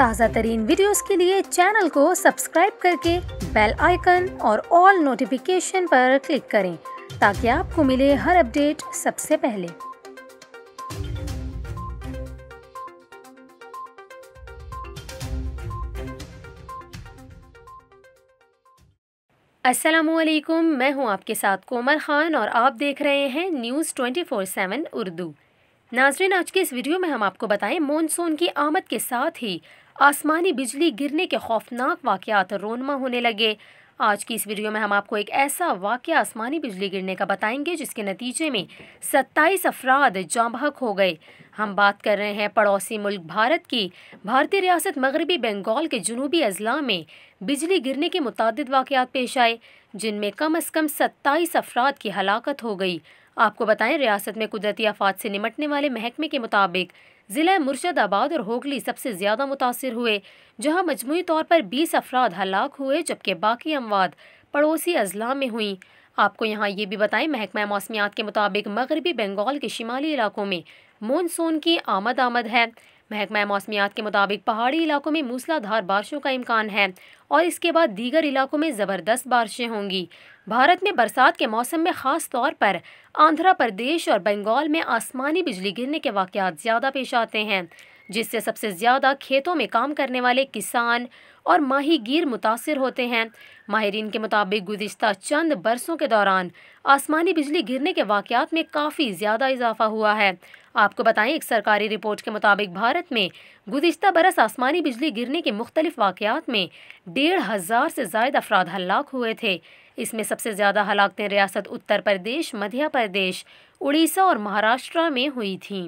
ताज़ा तरीन वीडियो के लिए चैनल को सब्सक्राइब करके बेल आइकन और ऑल नोटिफिकेशन पर क्लिक करें ताकि आपको मिले हर अपडेट सबसे पहले असलकुम मैं हूं आपके साथ कोमल ख़ान और आप देख रहे हैं न्यूज़ 24/7 उर्दू नाजरीन आज के इस वीडियो में हम आपको बताएं मानसून की आमद के साथ ही आसमानी बिजली गिरने के खौफनाक वाकत रोनमा होने लगे आज की इस वीडियो में हम आपको एक ऐसा वाक़ आसमानी बिजली गिरने का बताएंगे जिसके नतीजे में सत्ताईस अफराद जाँबहक हो गए हम बात कर रहे हैं पड़ोसी मुल्क भारत की भारतीय रियासत मगरबी बंगाल के जनूबी अजला में बिजली गिरने के मुतद वाक़ात पेश आए जिनमें कम अज़ कम सत्ताईस अफराद की हलाकत हो गई आपको बताएं रियासत में कुदरती आफात से निमटने वाले महकमे के मुताबिक ज़िला मुर्शदाबाद और होगली सबसे ज़्यादा मुतासर हुए जहाँ मजमू तौर पर बीस अफराद हलाक हुए जबकि बाकी अमवाद पड़ोसी अजला में हुई आपको यहाँ ये भी बताएं महकमा मौसमियात के मुताबिक मगरबी बंगाल के शिमाली इलाकों में मानसून की आमद आमद है महकमा मौसमियात के मुताबिक पहाड़ी इलाकों में मूसलाधार बारिशों का इम्कान है और इसके बाद दीगर इलाकों में ज़बरदस्त बारिशें होंगी भारत में बरसात के मौसम में ख़ास तौर पर आंध्र प्रदेश और बंगाल में आसमानी बिजली गिरने के वाक़ ज़्यादा पेश आते हैं जिससे सबसे ज़्यादा खेतों में काम करने वाले किसान और माहीगीर मुतासर होते हैं माहरीन के मुताबिक गुज्त चंद बरसों के दौरान आसमानी बिजली गिरने के वाक़ात में काफ़ी ज़्यादा इजाफा हुआ है आपको बताएं एक सरकारी रिपोर्ट के मुताबिक भारत में गुज्त बरस आसमानी बिजली गिरने के मुख्तलिफ वाक़ात में डेढ़ हज़ार से जायद अफराद हलाक हुए थे इसमें सबसे ज़्यादा हलाकतें रियासत उत्तर प्रदेश मध्य प्रदेश उड़ीसा और महाराष्ट्र में हुई थी